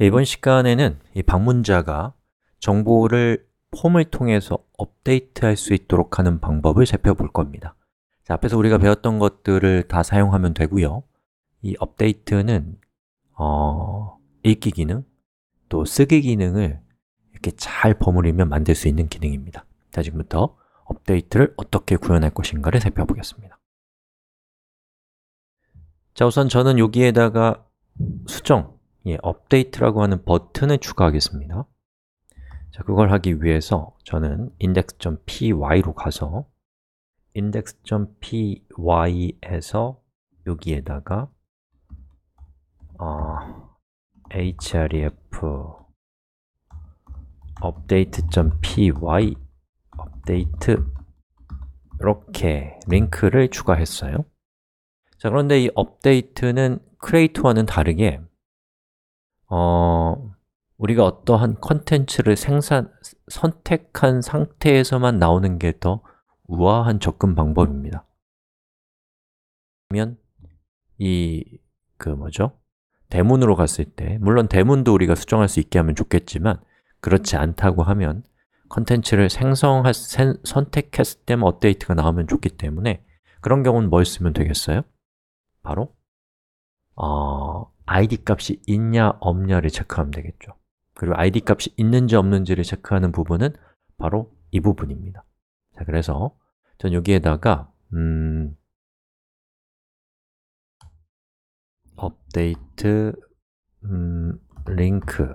이번 시간에는 이 방문자가 정보를 폼을 통해서 업데이트할 수 있도록 하는 방법을 살펴볼 겁니다 자, 앞에서 우리가 배웠던 것들을 다 사용하면 되고요 이 업데이트는 어, 읽기 기능, 또 쓰기 기능을 이렇게 잘 버무리면 만들 수 있는 기능입니다 자, 지금부터 업데이트를 어떻게 구현할 것인가를 살펴보겠습니다 자, 우선 저는 여기에다가 수정 예, 업데이트라고 하는 버튼을 추가하겠습니다. 자, 그걸 하기 위해서 저는 index.py로 가서 index.py에서 여기에다가 어, href update.py update 이렇게 링크를 추가했어요. 자, 그런데 이 u p d a 는 create와는 다르게 어, 우리가 어떠한 컨텐츠를 생산, 선택한 상태에서만 나오는 게 더 우아한 접근 방법입니다 그러면 이 그 뭐죠? 대문으로 갔을 때, 물론 대문도 우리가 수정할 수 있게 하면 좋겠지만 그렇지 않다고 하면 컨텐츠를 생성할, 생, 선택했을 때만 업데이트가 나오면 좋기 때문에 그런 경우는 뭘 뭐 쓰면 되겠어요? 바로 어, id 값이 있냐 없냐를 체크하면 되겠죠 그리고 id 값이 있는지 없는지를 체크하는 부분은 바로 이 부분입니다 자, 그래서 전 여기에다가 음, 업데이트 음, 링크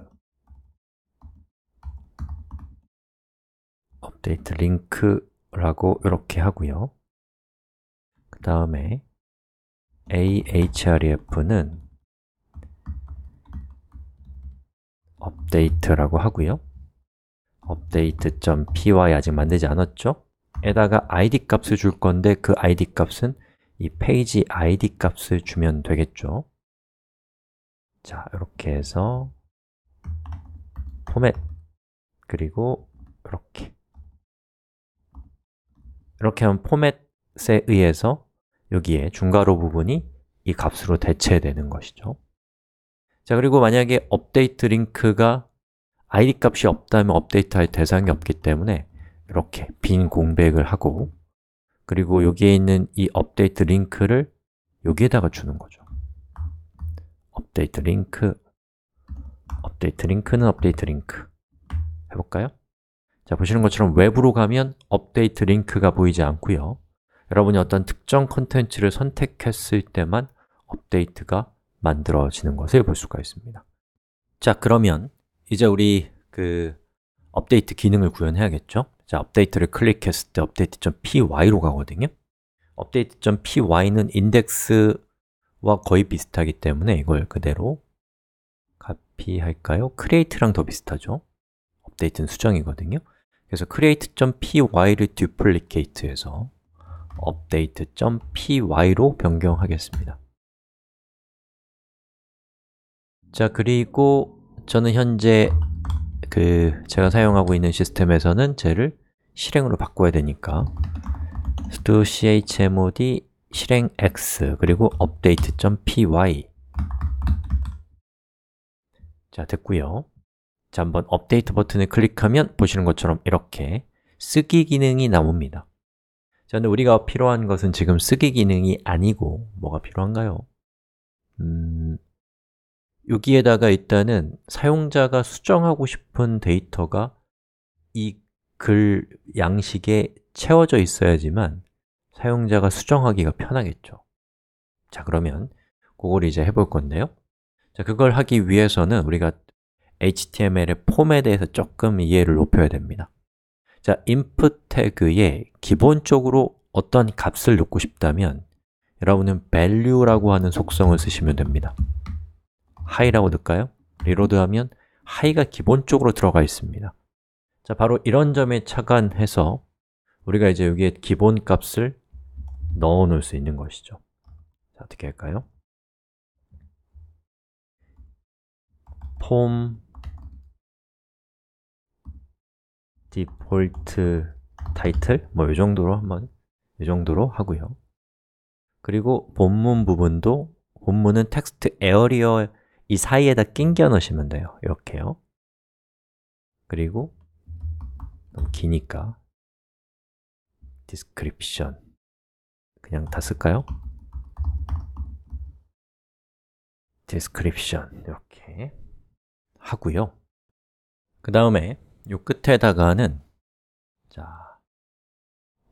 업데이트 링크라고 이렇게 하고요 그 다음에 ahref는 업데이트라고 하고요. update.py 아직 만들지 않았죠? 에다가 id 값을 줄 건데 그 id 값은 이 페이지 id 값을 주면 되겠죠? 자, 이렇게 해서 포맷 그리고 이렇게 이렇게 하면 포맷에 의해서 여기에 중괄호 부분이 이 값으로 대체되는 것이죠. 자, 그리고 만약에 업데이트 링크가 id 값이 없다면 업데이트할 대상이 없기 때문에 이렇게 빈 공백을 하고 그리고 여기에 있는 이 업데이트 링크를 여기에다가 주는 거죠 업데이트 링크 업데이트 링크는 업데이트 링크 해볼까요? 자, 보시는 것처럼 웹으로 가면 업데이트 링크가 보이지 않고요 여러분이 어떤 특정 컨텐츠를 선택했을 때만 업데이트가 만들어지는 것을 볼 수가 있습니다 자, 그러면 이제 우리 그 업데이트 기능을 구현해야겠죠? 자, 업데이트를 클릭했을 때 업데이트.py로 가거든요 업데이트.py는 인덱스와 거의 비슷하기 때문에 이걸 그대로 카피할까요? create랑 더 비슷하죠? 업데이트는 수정이거든요 그래서 create.py를 duplicate해서 update.py로 변경하겠습니다 자, 그리고 저는 현재 그 제가 사용하고 있는 시스템에서는 쟤를 실행으로 바꿔야 되니까 stu chmod 실행 x 그리고 update.py 자, 됐고요 자, 한번 업데이트 버튼을 클릭하면 보시는 것처럼 이렇게 쓰기 기능이 나옵니다 자, 근데 우리가 필요한 것은 지금 쓰기 기능이 아니고 뭐가 필요한가요? 음... 여기에다가 일단은 사용자가 수정하고 싶은 데이터가 이 글 양식에 채워져 있어야지만 사용자가 수정하기가 편하겠죠 자, 그러면 그걸 이제 해볼 건데요 자, 그걸 하기 위해서는 우리가 HTML의 폼에 대해서 조금 이해를 높여야 됩니다 자, input 태그에 기본적으로 어떤 값을 넣고 싶다면 여러분은 value라고 하는 속성을 쓰시면 됩니다 high라고 넣을까요? 리로드하면 high가 기본적으로 들어가 있습니다 자, 바로 이런 점에 착안해서 우리가 이제 여기에 기본 값을 넣어 놓을 수 있는 것이죠 자, 어떻게 할까요? 폼 디폴트 타이틀 뭐 이 정도로 한번 이 정도로 하고요. 그리고 본문 부분도 본문은 텍스트 에어리어 이 사이에다 낑겨 넣으시면 돼요 이렇게요 그리고 너무 기니까 description 그냥 다 쓸까요? description 이렇게 하고요 그 다음에 이 끝에다가는 자,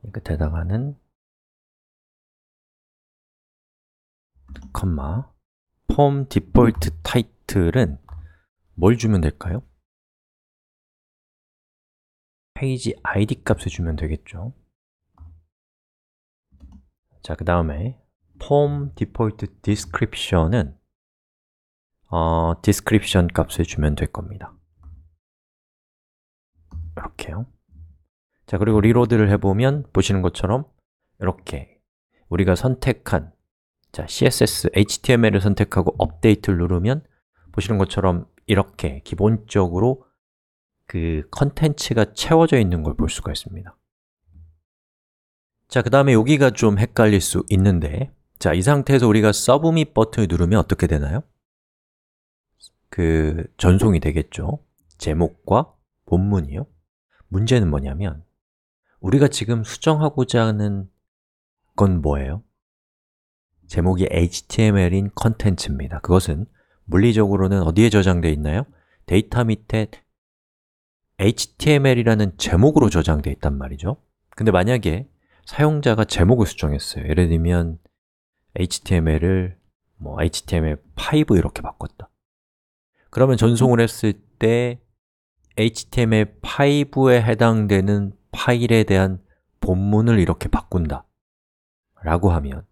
이 끝에다가는 컴마 폼 디폴트 타이틀은 뭘 주면 될까요? 페이지 id 값을 주면 되겠죠 자, 그 다음에 폼 디폴트 디스크립션은 어, description 값을 주면 될 겁니다 이렇게요 자, 그리고 리로드를 해보면 보시는 것처럼 이렇게 우리가 선택한 자, CSS, HTML을 선택하고 업데이트를 누르면 보시는 것처럼 이렇게 기본적으로 그 컨텐츠가 채워져 있는 걸 볼 수가 있습니다 자, 그 다음에 여기가 좀 헷갈릴 수 있는데 자, 이 상태에서 우리가 Submit 버튼을 누르면 어떻게 되나요? 그 전송이 되겠죠 제목과 본문이요 문제는 뭐냐면 우리가 지금 수정하고자 하는 건 뭐예요? 제목이 HTML인 컨텐츠입니다. 그것은 물리적으로는 어디에 저장되어 있나요? 데이터 밑에 HTML이라는 제목으로 저장되어 있단 말이죠. 근데 만약에 사용자가 제목을 수정했어요. 예를 들면 HTML을 뭐 HTML5 이렇게 바꿨다. 그러면 전송을 했을 때 HTML5에 해당되는 파일에 대한 본문을 이렇게 바꾼다 라고 하면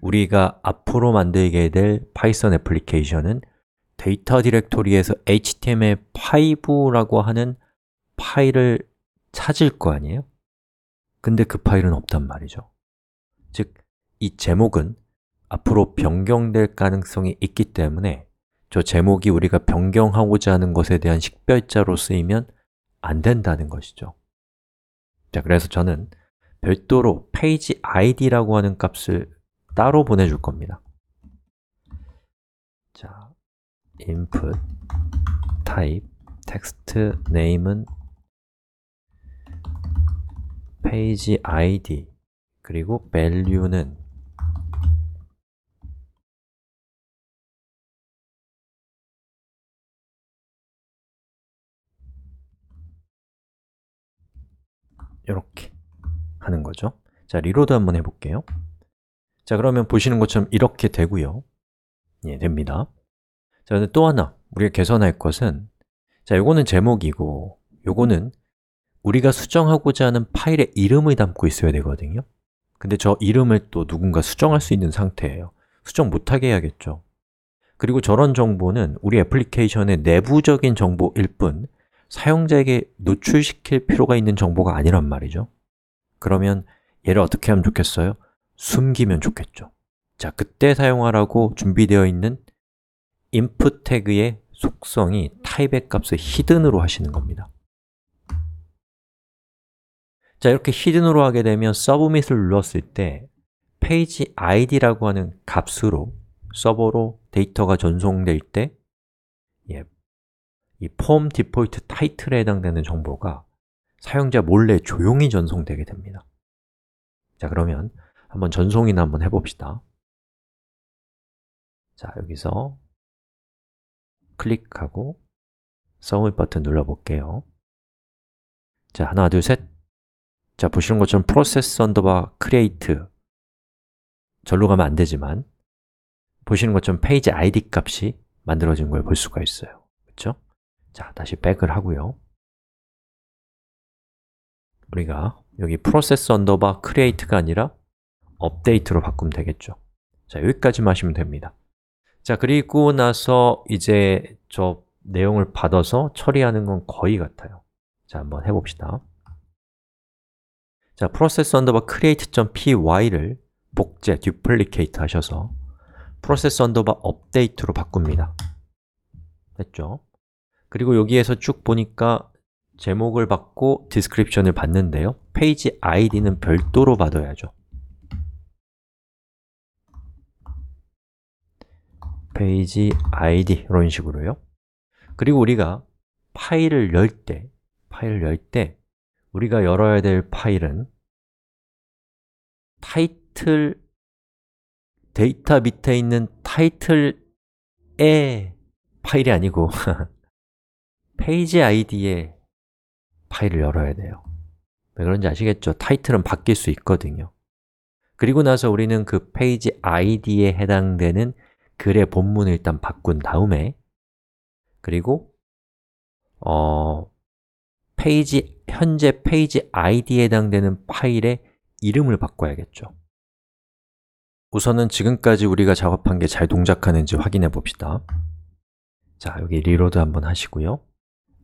우리가 앞으로 만들게 될 파이썬 애플리케이션은 데이터 디렉토리에서 html5라고 하는 파일을 찾을 거 아니에요? 근데 그 파일은 없단 말이죠 즉, 이 제목은 앞으로 변경될 가능성이 있기 때문에 저 제목이 우리가 변경하고자 하는 것에 대한 식별자로 쓰이면 안 된다는 것이죠 자, 그래서 저는 별도로 페이지 id라고 하는 값을 따로 보내줄 겁니다. 자, input type text n a m e 은 page id 그리고 value는 이렇게 하는 거죠. 자, 리로드 한번 해볼게요. 자, 그러면 보시는 것처럼 이렇게 되고요 예, 됩니다 자, 근데 또 하나 우리가 개선할 것은 자, 요거는 제목이고 요거는 우리가 수정하고자 하는 파일의 이름을 담고 있어야 되거든요 근데 저 이름을 또 누군가 수정할 수 있는 상태예요 수정 못하게 해야겠죠 그리고 저런 정보는 우리 애플리케이션의 내부적인 정보일 뿐 사용자에게 노출시킬 필요가 있는 정보가 아니란 말이죠 그러면 얘를 어떻게 하면 좋겠어요? 숨기면 좋겠죠. 자, 그때 사용하라고 준비되어 있는 input 태그의 속성이 타입의 값을 히든으로 하시는 겁니다. 자, 이렇게 히든으로 하게 되면 서브밋을 눌렀을 때 페이지 id라고 하는 값으로 서버로 데이터가 전송될 때 예, 이폼 디폴트 타이틀에 해당되는 정보가 사용자 몰래 조용히 전송되게 됩니다. 자, 그러면 한번 전송이나 한번 해봅시다. 자, 여기서 클릭하고 서밋 버튼 눌러볼게요. 자, 하나, 둘, 셋. 자, 보시는 것처럼 process underbar create 절로 가면 안 되지만 보시는 것처럼 페이지 id 값이 만들어진 걸 볼 수가 있어요. 그렇죠? 자, 다시 백을 하고요. 우리가 여기 process underbar create가 아니라 업데이트로 바꾸면 되겠죠 자, 여기까지만 하시면 됩니다 자, 그리고 나서 이제 저 내용을 받아서 처리하는 건 거의 같아요 자, 한번 해봅시다 자, process underbar create.py를 복제, duplicate 하셔서 process underbar update로 바꿉니다 됐죠? 그리고 여기에서 쭉 보니까 제목을 받고 description을 받는데요 페이지 i d 는 별도로 받아야죠 페이지 아이디 이런 식으로요 그리고 우리가 파일을 열 때, 파일을 열 때 우리가 열어야 될 파일은 타이틀 데이터 밑에 있는 타이틀의 파일이 아니고 페이지 아이디의 파일을 열어야 돼요 왜 그런지 아시겠죠? 타이틀은 바뀔 수 있거든요 그리고 나서 우리는 그 페이지 아이디에 해당되는 글의 본문을 일단 바꾼 다음에 그리고 어 페이지 현재 페이지 id에 해당되는 파일의 이름을 바꿔야겠죠. 우선은 지금까지 우리가 작업한 게 잘 동작하는지 확인해 봅시다. 자, 여기 리로드 한번 하시고요.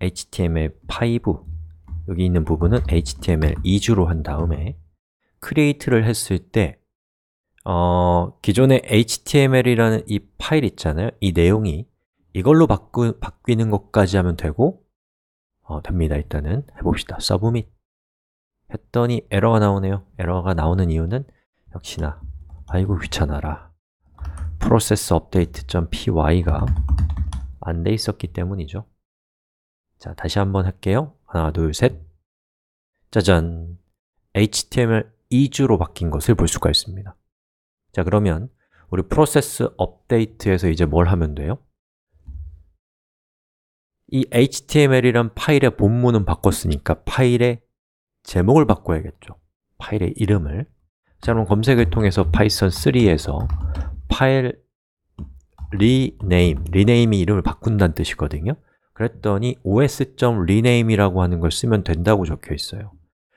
html5 여기 있는 부분은 html 2주로 한 다음에 크리에이트를 했을 때 어, 기존의 HTML이라는 이 파일 있잖아요. 이 내용이 이걸로 바꾸, 바뀌는 것까지 하면 되고 어, 됩니다. 일단은 해봅시다. submit 했더니 에러가 나오네요. 에러가 나오는 이유는 역시나 아이고 귀찮아라. process update.py가 안 돼 있었기 때문이죠. 자, 다시 한번 할게요. 하나, 둘, 셋. 짜잔. HTML 2주로 바뀐 것을 볼 수가 있습니다. 자, 그러면 우리 프로세스 업데이트에서 이제 뭘 하면 돼요? 이 html이란 파일의 본문은 바꿨으니까 파일의 제목을 바꿔야겠죠 파일의 이름을 자, 그럼 검색을 통해서 파이썬3에서 파일 rename, rename이 이름을 바꾼다는 뜻이거든요 그랬더니 os.rename이라고 하는 걸 쓰면 된다고 적혀 있어요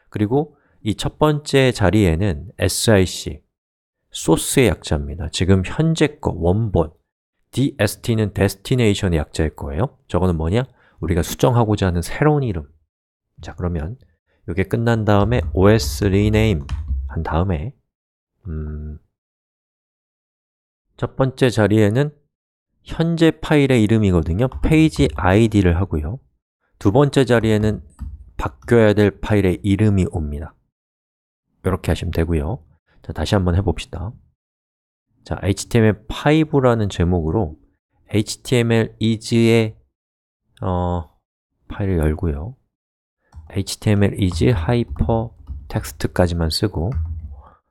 그리고 이 첫 번째 자리에는 sic, 소스의 약자입니다. 지금 현재 거, 원본 dst는 destination의 약자일 거예요. 저거는 뭐냐? 우리가 수정하고자 하는 새로운 이름 자, 그러면 이게 끝난 다음에 os rename 한 다음에 음, 첫 번째 자리에는 현재 파일의 이름이거든요. 페이지 id를 하고요. 두 번째 자리에는 바뀌어야 될 파일의 이름이 옵니다. 이렇게 하시면 되고요. 자, 다시 한번 해봅시다. 자, html5라는 제목으로 html is의 어, 파일을 열고요. html is hypertext까지만 쓰고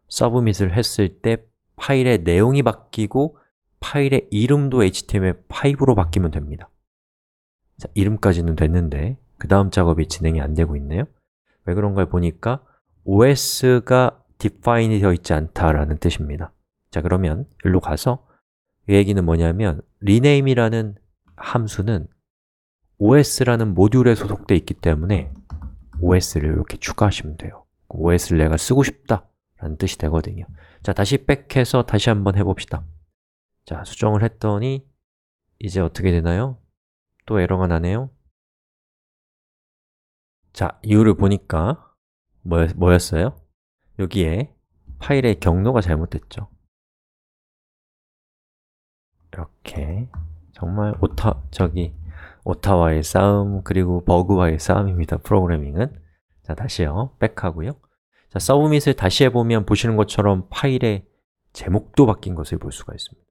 서브밋을 했을 때 파일의 내용이 바뀌고 파일의 이름도 html5로 바뀌면 됩니다. 자, 이름까지는 됐는데 그 다음 작업이 진행이 안 되고 있네요. 왜그런가 보니까 OS가 define이 되어 있지 않다라는 뜻입니다 자 그러면 일로 가서 이 얘기는 뭐냐면 rename이라는 함수는 os라는 모듈에 소속돼 있기 때문에 os를 이렇게 추가하시면 돼요 os를 내가 쓰고 싶다 라는 뜻이 되거든요 자, 다시 백해서 다시 한번 해봅시다 자, 수정을 했더니 이제 어떻게 되나요? 또 에러가 나네요 자, 이유를 보니까 뭐, 뭐였어요? 여기에 파일의 경로가 잘못됐죠. 이렇게 정말 오타 저기 오타와의 싸움 그리고 버그와의 싸움입니다. 프로그래밍은 자 다시요 백하고요. 자 서브밋을 다시 해보면 보시는 것처럼 파일의 제목도 바뀐 것을 볼 수가 있습니다.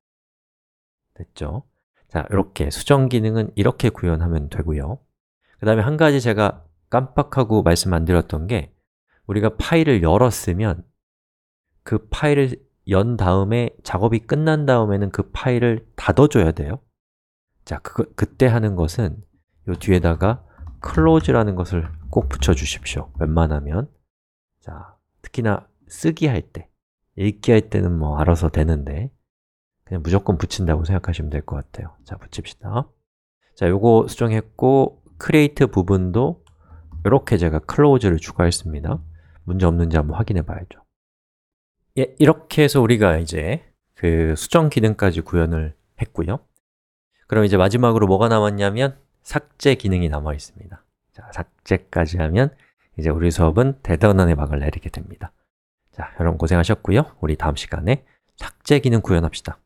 됐죠? 자 이렇게 수정 기능은 이렇게 구현하면 되고요. 그 다음에 한 가지 제가 깜빡하고 말씀 안 드렸던 게 우리가 파일을 열었으면 그 파일을 연 다음에 작업이 끝난 다음에는 그 파일을 닫아줘야 돼요 자, 그, 그때 하는 것은 이 뒤에다가 close라는 것을 꼭 붙여주십시오 웬만하면 자, 특히나 쓰기 할 때, 읽기 할 때는 뭐 알아서 되는데 그냥 무조건 붙인다고 생각하시면 될 것 같아요 자, 붙입시다 자, 요거 수정했고 create 부분도 이렇게 제가 close를 추가했습니다 문제 없는지 한번 확인해 봐야죠 예, 이렇게 해서 우리가 이제 그 수정 기능까지 구현을 했고요 그럼 이제 마지막으로 뭐가 남았냐면 삭제 기능이 남아 있습니다 자, 삭제까지 하면 이제 우리 수업은 대단원의 막을 내리게 됩니다 자, 여러분 고생하셨고요 우리 다음 시간에 삭제 기능 구현합시다